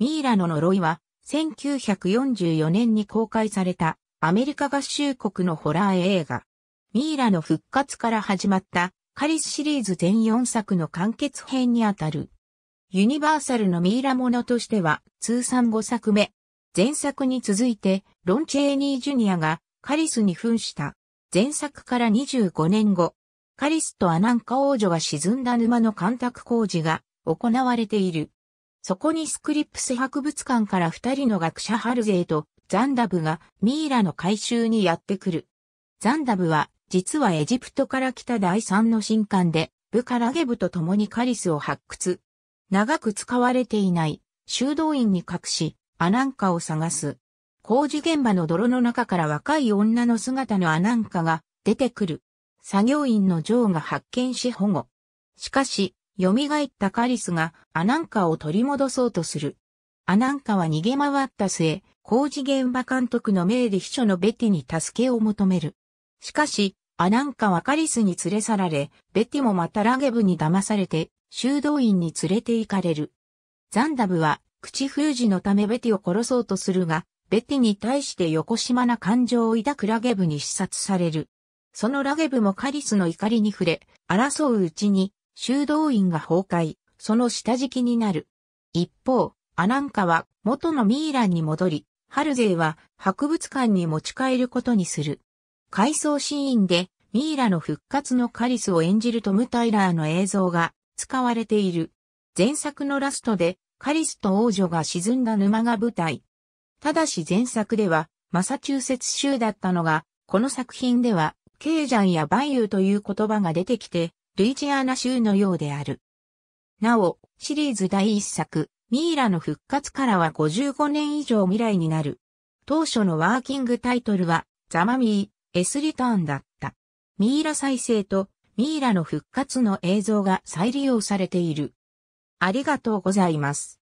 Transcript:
ミイラの呪いは、1944年に公開されたアメリカ合衆国のホラー映画。ミイラの復活から始まったカリスシリーズ全4作の完結編にあたる。ユニバーサルのミイラものとしては通算5作目。前作に続いてロンチェーニー・ジュニアがカリスに扮した。前作から25年後、カリスとアナンカ王女が沈んだ沼の干拓工事が行われている。そこにスクリップス博物館から二人の学者ハルゼーとザンダブがミイラの回収にやってくる。ザンダブは実はエジプトから来た第三の新館でブカラゲブと共にカリスを発掘。長く使われていない修道院に隠しアナンカを探す。工事現場の泥の中から若い女の姿のアナンカが出てくる。作業員のジョーが発見し保護。しかし、蘇ったカリスがアナンカを取り戻そうとする。アナンカは逃げ回った末、工事現場監督の命で秘書のベティに助けを求める。しかし、アナンカはカリスに連れ去られ、ベティもまたラゲブに騙されて、修道院に連れて行かれる。ザンダブは、口封じのためベティを殺そうとするが、ベティに対して横島な感情を抱くラゲブに視察される。そのラゲブもカリスの怒りに触れ、争ううちに修道院が崩壊、その下敷きになる。一方、アナンカは元のミイランに戻り、ハルゼイは博物館に持ち帰ることにする。回想シーンでミイラの復活のカリスを演じるトム・タイラーの映像が使われている。前作のラストでカリスと王女が沈んだ沼が舞台。ただし前作ではマサチューセッツ州だったのが、この作品ではケージャンやバイユーという言葉が出てきて、ルイジアナ州のようである。なお、シリーズ第一作、ミイラの復活からは55年以上未来になる。当初のワーキングタイトルは、ザ・マミー、エス・リターンだった。ミイラ再生とミイラの復活の映像が再利用されている。ありがとうございます。